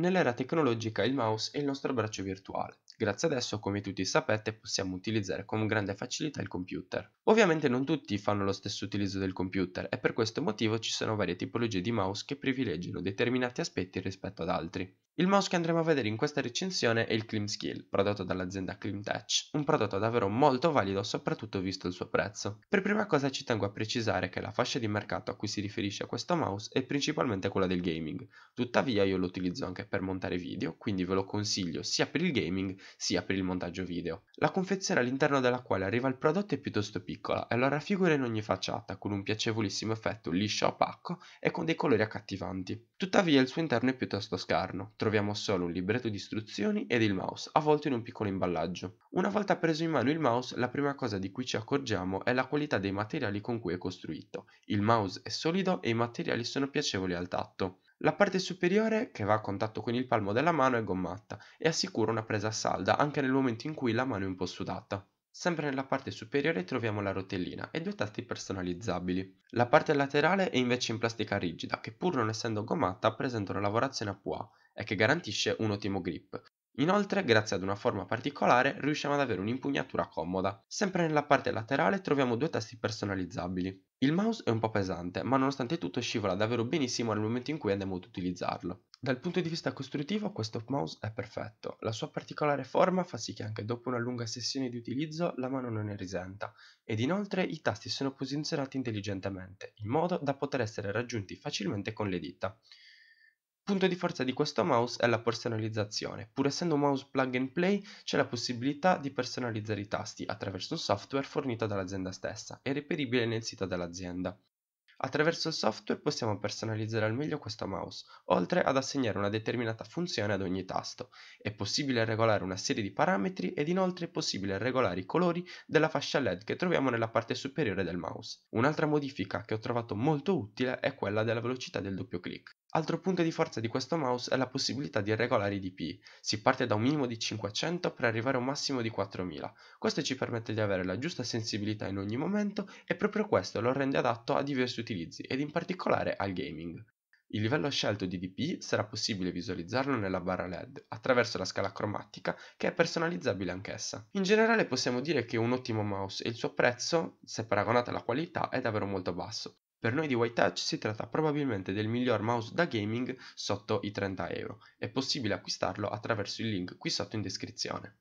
Nell'era tecnologica il mouse è il nostro braccio virtuale. Grazie ad esso, come tutti sapete, possiamo utilizzare con grande facilità il computer. Ovviamente non tutti fanno lo stesso utilizzo del computer e per questo motivo ci sono varie tipologie di mouse che privilegiano determinati aspetti rispetto ad altri. Il mouse che andremo a vedere in questa recensione è il ClimSkill, prodotto dall'azienda ClimTouch, un prodotto davvero molto valido soprattutto visto il suo prezzo. Per prima cosa ci tengo a precisare che la fascia di mercato a cui si riferisce questo mouse è principalmente quella del gaming, tuttavia io lo utilizzo anche per montare video, quindi ve lo consiglio sia per il gaming sia per il montaggio video. La confezione all'interno della quale arriva il prodotto è piuttosto piccola e lo raffigura in ogni facciata con un piacevolissimo effetto liscio opaco e con dei colori accattivanti. Tuttavia il suo interno è piuttosto scarno, troviamo solo un libretto di istruzioni ed il mouse, avvolto in un piccolo imballaggio. Una volta preso in mano il mouse, la prima cosa di cui ci accorgiamo è la qualità dei materiali con cui è costruito. Il mouse è solido e i materiali sono piacevoli al tatto. La parte superiore, che va a contatto con il palmo della mano, è gommata e assicura una presa salda anche nel momento in cui la mano è un po' sudata. Sempre nella parte superiore troviamo la rotellina e due tasti personalizzabili. La parte laterale è invece in plastica rigida che pur non essendo gommata presenta una lavorazione a pois e che garantisce un ottimo grip, Inoltre, grazie ad una forma particolare, riusciamo ad avere un'impugnatura comoda. Sempre nella parte laterale troviamo due tasti personalizzabili. Il mouse è un po' pesante, ma nonostante tutto scivola davvero benissimo nel momento in cui andiamo ad utilizzarlo. Dal punto di vista costruttivo questo mouse è perfetto, la sua particolare forma fa sì che anche dopo una lunga sessione di utilizzo la mano non ne risenta, ed inoltre i tasti sono posizionati intelligentemente, in modo da poter essere raggiunti facilmente con le dita punto di forza di questo mouse è la personalizzazione. Pur essendo un mouse plug and play, c'è la possibilità di personalizzare i tasti attraverso un software fornito dall'azienda stessa e reperibile nel sito dell'azienda. Attraverso il software possiamo personalizzare al meglio questo mouse, oltre ad assegnare una determinata funzione ad ogni tasto. È possibile regolare una serie di parametri ed inoltre è possibile regolare i colori della fascia LED che troviamo nella parte superiore del mouse. Un'altra modifica che ho trovato molto utile è quella della velocità del doppio clic. Altro punto di forza di questo mouse è la possibilità di regolare i dpi, si parte da un minimo di 500 per arrivare a un massimo di 4000, questo ci permette di avere la giusta sensibilità in ogni momento e proprio questo lo rende adatto a diversi utilizzi ed in particolare al gaming. Il livello scelto di dpi sarà possibile visualizzarlo nella barra led attraverso la scala cromatica che è personalizzabile anch'essa. In generale possiamo dire che è un ottimo mouse e il suo prezzo, se paragonato alla qualità, è davvero molto basso. Per noi di White Touch si tratta probabilmente del miglior mouse da gaming sotto i 30 euro. È possibile acquistarlo attraverso il link qui sotto in descrizione.